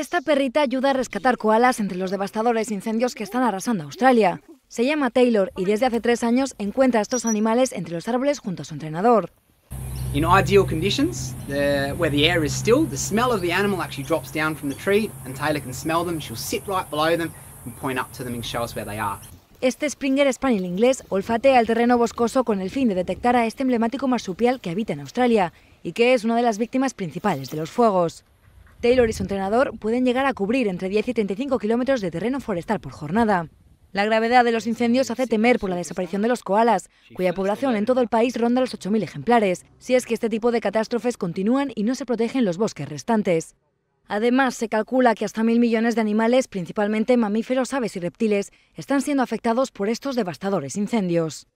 Esta perrita ayuda a rescatar koalas entre los devastadores incendios que están arrasando Australia. Se llama Taylor y desde hace tres años encuentra a estos animales entre los árboles junto a su entrenador. In ideal conditions, where the air is still, the smell of the animal actually drops down from the tree and Taylor can smell them. She'll sit right below them and point up to them and show where they are. Este Springer Spaniel e inglés olfatea el terreno boscoso con el fin de detectar a este emblemático marsupial que habita en Australia y que es una de las víctimas principales de los fuegos. Taylor y su entrenador pueden llegar a cubrir entre 10 y 35 kilómetros de terreno forestal por jornada. La gravedad de los incendios hace temer por la desaparición de los koalas, cuya población en todo el país ronda los 8.000 ejemplares, si es que este tipo de catástrofes continúan y no se protegen los bosques restantes. Además, se calcula que hasta mil millones de animales, principalmente mamíferos, aves y reptiles, están siendo afectados por estos devastadores incendios.